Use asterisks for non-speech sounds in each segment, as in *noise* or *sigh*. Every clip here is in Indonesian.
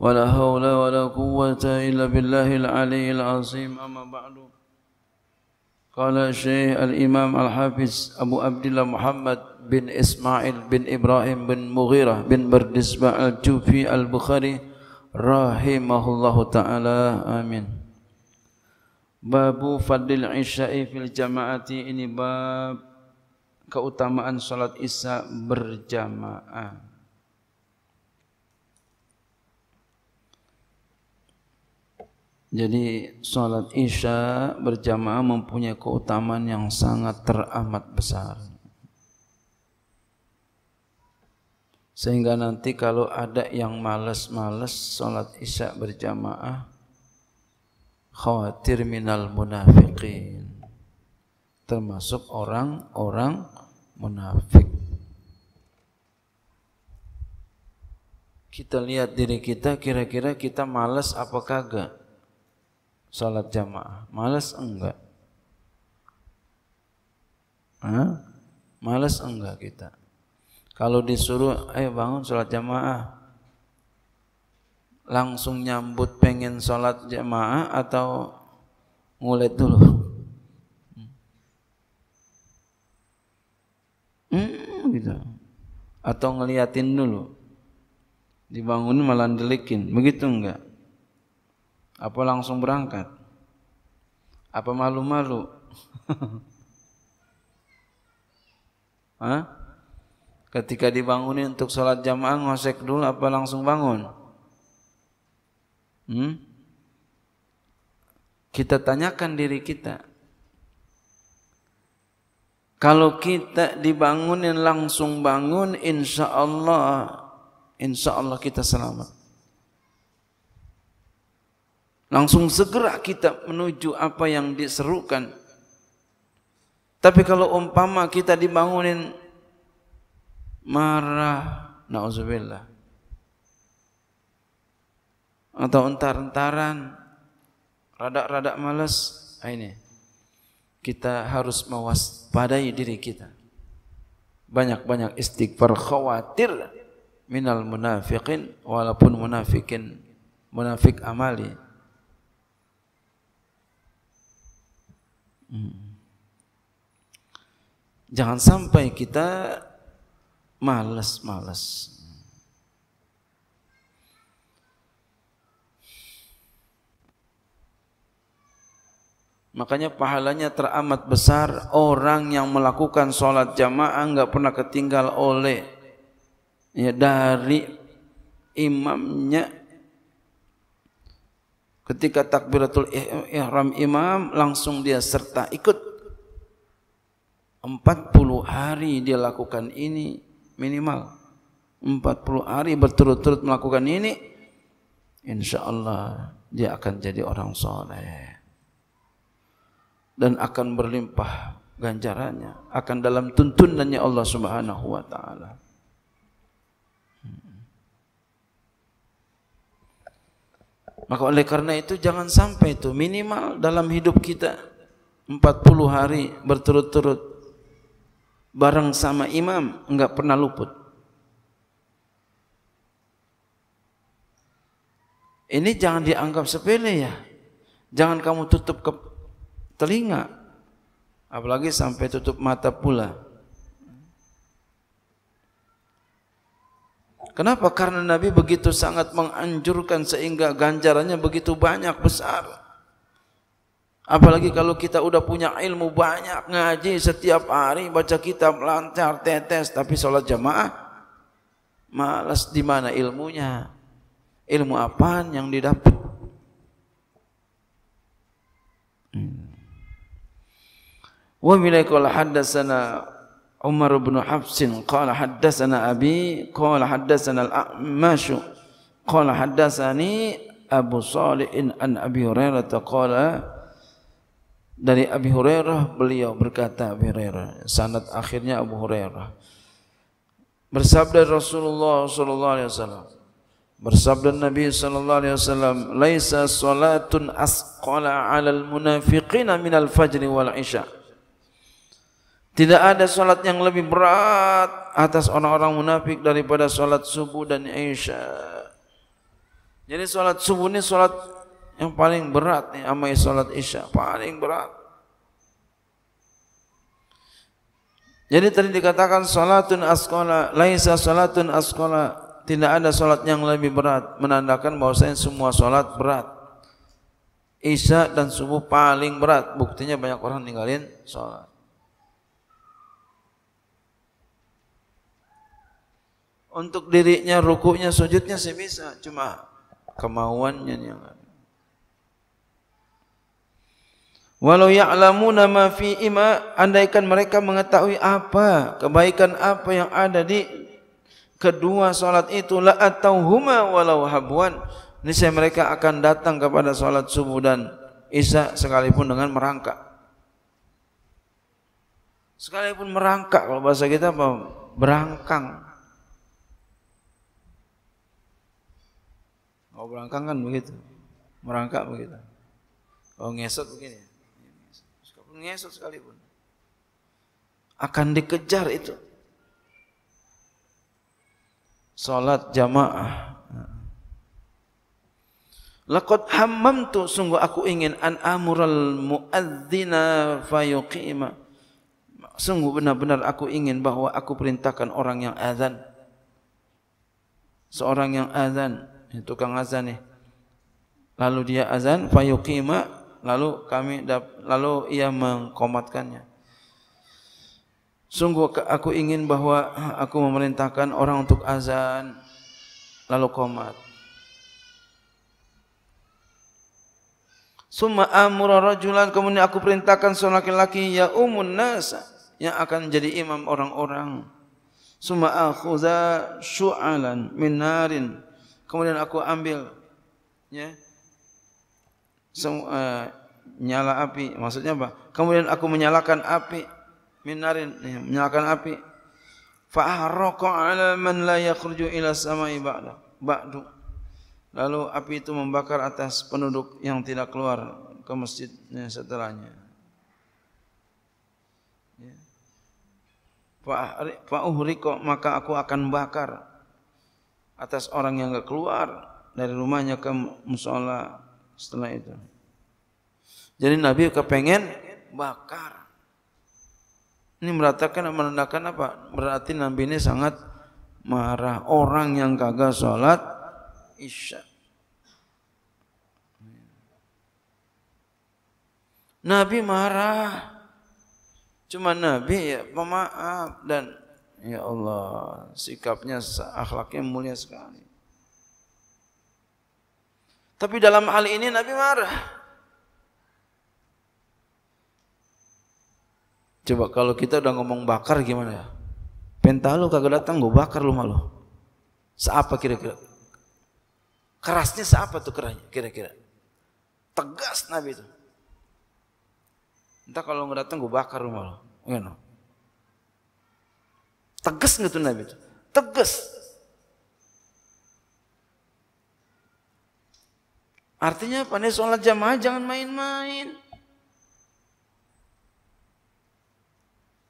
ولا حول ولا قوة إلا بالله العلي العظيم أما بعد قال الشيخ الإمام الحافظ أبو عبد الله محمد بن إسماعيل بن إبراهيم بن مغيرة بن بردسبة الجوفي البخاري رحمه الله تعالى آمين Babu فضل العشاء في الجماعة ini bab keutamaan salat Isya berjamaah. Jadi sholat isya berjamaah mempunyai keutamaan yang sangat teramat besar. Sehingga nanti kalau ada yang malas males sholat isya berjamaah, khawatir minal munafiqin. Termasuk orang-orang munafik. Kita lihat diri kita, kira-kira kita malas apa kagak? sholat jamaah? Males enggak? Hah? Males enggak kita? Kalau disuruh, ayo bangun sholat jamaah, langsung nyambut pengen sholat jamaah atau ngulet dulu? Hmm, hmm gitu. Atau ngeliatin dulu. Dibangun malah delikin. Begitu enggak? Apa langsung berangkat? Apa malu-malu? *laughs* Ketika dibangunin untuk sholat jamaah ngosek dulu apa langsung bangun? Hmm? Kita tanyakan diri kita. Kalau kita dibangunin langsung bangun, insya Allah, insya Allah kita selamat. langsung segera kita menuju apa yang diserukan. Tapi kalau umpama kita dibangunin marah, nauzubillah, Atau entar-entaran, rada-rada malas, ah, ini. Kita harus mewaspadai diri kita. Banyak-banyak istighfar khawatir minal munafiqin walaupun munafikin munafik amali. Hmm. Jangan sampai kita malas-malas. Makanya pahalanya teramat besar orang yang melakukan sholat jamaah nggak pernah ketinggal oleh ya dari imamnya Ketika takbiratul ihram imam langsung dia serta ikut. 40 hari dia lakukan ini minimal. 40 hari berturut-turut melakukan ini insya Allah dia akan jadi orang soleh dan akan berlimpah ganjarannya akan dalam tuntunannya Allah Subhanahu wa taala. Maka oleh karena itu jangan sampai itu minimal dalam hidup kita 40 hari berturut-turut bareng sama imam enggak pernah luput. Ini jangan dianggap sepele ya. Jangan kamu tutup ke telinga apalagi sampai tutup mata pula. Kenapa? Karena Nabi begitu sangat menganjurkan sehingga ganjarannya begitu banyak besar. Apalagi kalau kita udah punya ilmu banyak, ngaji setiap hari, baca kitab lancar, tetes, tapi sholat jamaah, malas di mana ilmunya? Ilmu apaan yang didapat? Hmm. Wa milaikul Umar bin Hafsin qala haddatsana abi qala haddatsana al-A'mash qala haddatsani Abu Salih an Abi Hurairah qala dari Abi Hurairah beliau berkata Abi Hurairah sanad akhirnya Abu Hurairah bersabda Rasulullah sallallahu alaihi wasallam bersabda Nabi sallallahu alaihi wasallam laisa salatun asqala 'alal munafiqina minal fajri wal isya' Tidak ada solat yang lebih berat atas orang-orang munafik daripada solat subuh dan isya. Jadi solat subuh ini solat yang paling berat nih, amai solat isya paling berat. Jadi tadi dikatakan solatun askola, laisa solatun askola. Tidak ada solat yang lebih berat, menandakan bahwasanya semua solat berat. Isya dan subuh paling berat. Buktinya banyak orang ninggalin solat. Untuk dirinya, rukuknya, sujudnya sih bisa. Cuma kemauannya yang Walau Walau ya'lamuna nama fi ima andaikan mereka mengetahui apa kebaikan apa yang ada di kedua salat itu la atauhuma walau habwan niscaya mereka akan datang kepada salat subuh dan isya sekalipun dengan merangkak sekalipun merangkak kalau bahasa kita apa berangkang Kalau berangkang kan begitu. Merangkak begitu. Kalau ngesot begini. sekalipun Ngesot sekalipun. Akan dikejar itu. Salat jamaah. Lakot Laqad tu, sungguh aku ingin an amural muadzina fayuqima. Sungguh benar-benar aku ingin bahwa aku perintahkan orang yang azan. Seorang yang azan tukang azan ni. Lalu dia azan fayuqima lalu kami dap, lalu ia mengkomatkannya. Sungguh aku ingin bahwa aku memerintahkan orang untuk azan lalu komat. Summa amura rajulan kemudian aku perintahkan seorang laki-laki ya umun nas yang akan jadi imam orang-orang. Summa akhuza syu'alan min narin Kemudian aku ambil ya semua uh, eh, nyala api, maksudnya apa? Kemudian aku menyalakan api minarin ya, menyalakan api fa ahraqa ala man la yakhruju ila samai ba'da ba'du. Lalu api itu membakar atas penduduk yang tidak keluar ke masjidnya setelahnya. Ya. Fa'uhriko maka aku akan bakar atas orang yang enggak keluar dari rumahnya ke musola setelah itu. Jadi Nabi kepengen bakar. Ini meratakan menandakan apa? Berarti Nabi ini sangat marah orang yang kagak sholat isya. Nabi marah. Cuma Nabi ya pemaaf dan Ya Allah, sikapnya akhlaknya mulia sekali. Tapi dalam hal ini Nabi marah. Coba kalau kita udah ngomong bakar gimana ya? Penta kagak datang gue bakar lu malu. Seapa kira-kira? Kerasnya seapa tuh kira-kira? Tegas Nabi itu. Entah kalau nggak datang gue bakar rumah lo. You know. Tegas nggak tuh Nabi itu? Tegas. Artinya apa nih sholat jamaah jangan main-main.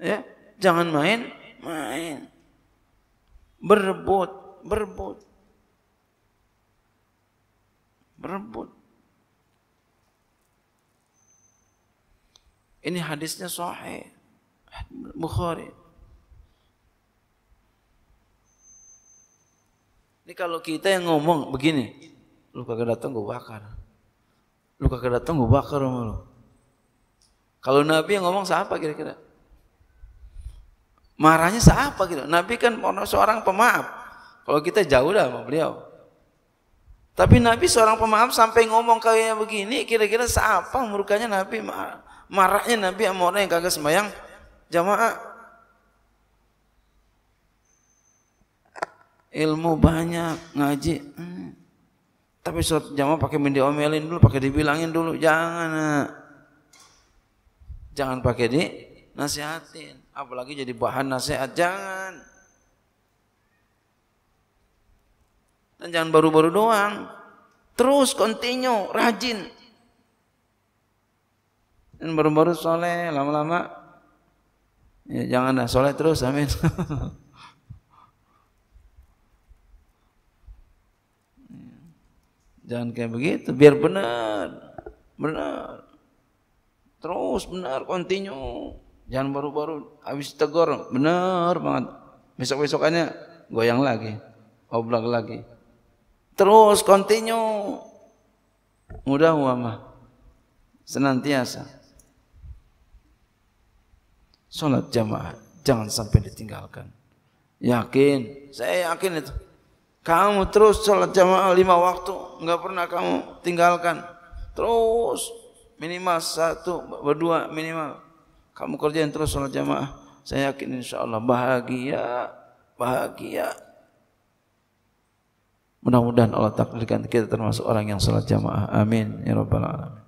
Ya, jangan main, main. Berebut, berebut. Berebut. Ini hadisnya sahih. Bukhari. Ini kalau kita yang ngomong begini, lu kagak datang gue bakar. Lu kagak datang gue bakar sama lu. Kalau Nabi yang ngomong siapa kira-kira? Marahnya siapa gitu? Nabi kan seorang pemaaf. Kalau kita jauh dah sama beliau. Tapi Nabi seorang pemaaf sampai ngomong kayak begini, kira-kira siapa murkanya Nabi Marahnya Nabi sama orang yang kagak sembahyang jamaah. ilmu banyak ngaji hmm. tapi suatu jamaah pakai mindi omelin dulu pakai dibilangin dulu jangan nak. jangan pakai di nasihatin apalagi jadi bahan nasihat jangan dan jangan baru-baru doang terus continue rajin dan baru-baru soleh lama-lama ya jangan dah soleh terus amin *laughs* Jangan kayak begitu, biar benar. Benar. Terus benar, continue. Jangan baru-baru habis tegur, benar banget. Besok-besokannya goyang lagi, oblak lagi. Terus continue. Mudah wamah. Senantiasa. Sholat jamaah jangan sampai ditinggalkan. Yakin, saya yakin itu. Kamu terus sholat jamaah lima waktu, nggak pernah kamu tinggalkan. Terus minimal satu, berdua minimal. Kamu kerjain terus sholat jamaah. Saya yakin insya Allah bahagia, bahagia. Mudah-mudahan Allah takdirkan kita termasuk orang yang sholat jamaah. Amin. Ya Rabbal Alamin.